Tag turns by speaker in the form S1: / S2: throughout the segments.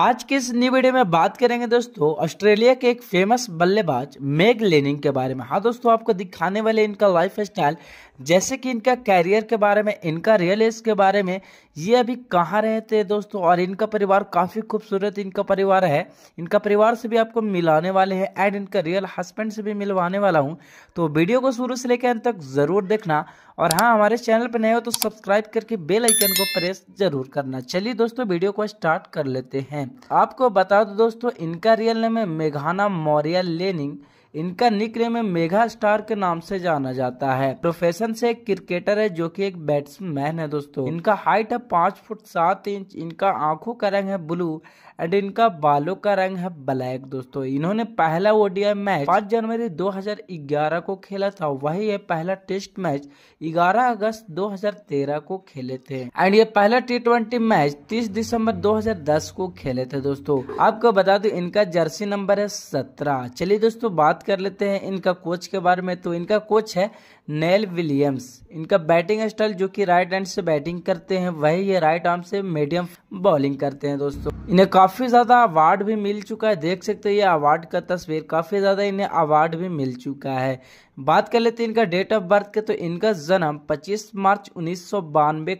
S1: आज के इस न्यू वीडियो में बात करेंगे दोस्तों ऑस्ट्रेलिया के एक फेमस बल्लेबाज मेग लेनिंग के बारे में हाँ दोस्तों आपको दिखाने वाले इनका लाइफ स्टाइल जैसे कि इनका कैरियर के बारे में इनका रियल एज के बारे में ये अभी कहाँ रहते हैं दोस्तों और इनका परिवार काफ़ी खूबसूरत इनका परिवार है इनका परिवार से भी आपको मिलाने वाले हैं एंड इनका रियल हस्बैंड से भी मिलवाने वाला हूँ तो वीडियो को शुरू से लेकर अंत तक ज़रूर देखना और हाँ हमारे चैनल पर नए हो तो सब्सक्राइब करके बेल आइकन को प्रेस जरूर करना चलिए दोस्तों वीडियो को स्टार्ट कर लेते हैं आपको बता दो दोस्तों इनका रियल नेम है मेघाना मौर्या लेनिंग इनका निक में मेगा स्टार के नाम से जाना जाता है प्रोफेशन से एक क्रिकेटर है जो कि एक बैट्समैन है दोस्तों इनका हाइट है पांच फुट सात इंच इनका आंखों का रंग है ब्लू एंड इनका बालों का रंग है ब्लैक दोस्तों इन्होंने पहला ओडीआई मैच पांच जनवरी 2011 को खेला था वही ये पहला टेस्ट मैच 11 अगस्त 2013 को खेले थे एंड ये पहला टी मैच 30 दिसंबर 2010 को खेले थे दोस्तों आपको बता दो इनका जर्सी नंबर है सत्रह चलिए दोस्तों बात कर लेते हैं इनका कोच के बारे में तो इनका कोच है नेल विलियम्स इनका बैटिंग स्टाइल जो कि राइट हैंड से बैटिंग करते हैं वही ये राइट आर्म से मीडियम बॉलिंग करते हैं दोस्तों इन्हें काफ़ी ज़्यादा अवार्ड भी मिल चुका है देख सकते हो ये अवार्ड का तस्वीर काफ़ी ज़्यादा इन्हें अवार्ड भी मिल चुका है बात कर लेते हैं इनका डेट ऑफ बर्थ के तो इनका जन्म 25 मार्च उन्नीस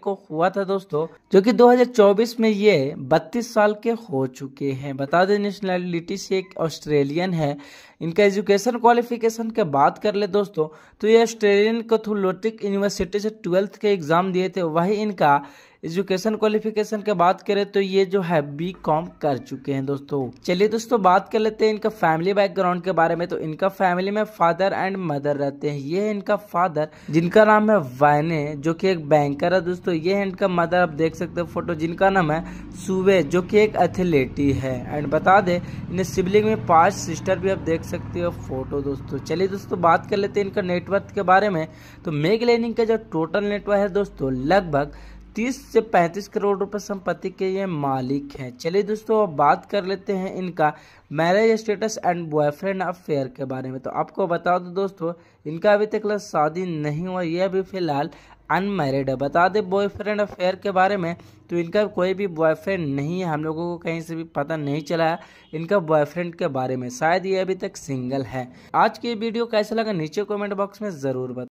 S1: को हुआ था दोस्तों जो कि 2024 में ये 32 साल के हो चुके हैं बता दें नेशनलिटी से एक ऑस्ट्रेलियन है इनका एजुकेशन क्वालिफिकेशन के बात कर ले दोस्तों तो ये ऑस्ट्रेलियन कैथोलोटिक यूनिवर्सिटी से ट्वेल्थ के एग्ज़ाम दिए थे वही इनका एजुकेशन क्वालिफिकेशन के बात करें तो ये जो है बी कॉम कर चुके हैं दोस्तों चलिए दोस्तों बात कर लेते हैं इनका फैमिली बैकग्राउंड के बारे में तो इनका फैमिली में फादर एंड मदर मदर रहते हैं ये है इनका फादर जिनका नाम है वायने जो कि एक बैंकर है दोस्तों ये है इनका मदर आप देख सकते हो फोटो जिनका नाम है सूबे जो कि एक एथलेटी है एंड बता दे इन्हें सिबलिंग में पांच सिस्टर भी आप देख सकते हो फोटो दोस्तों चलिए दोस्तों बात कर लेते हैं इनका नेटवर्क के बारे में तो मेग लेनिंग का जो टोटल नेटवर्क है दोस्तों लगभग तीस से पैंतीस करोड़ रुपए संपत्ति के ये मालिक हैं चलिए दोस्तों अब बात कर लेते हैं इनका marriage status and boyfriend affair के बारे में तो आपको बता दो तो दोस्तों इनका अभी तक शादी नहीं हुआ ये अभी फिलहाल अनमैरिड है बता दे बॉयफ्रेंड अफेयर के बारे में तो इनका कोई भी बॉयफ्रेंड नहीं है हम लोगों को कहीं से भी पता नहीं चला है इनका बॉयफ्रेंड के बारे में शायद ये अभी तक सिंगल है आज की वीडियो कैसा लगा नीचे कमेंट बॉक्स में ज़रूर बता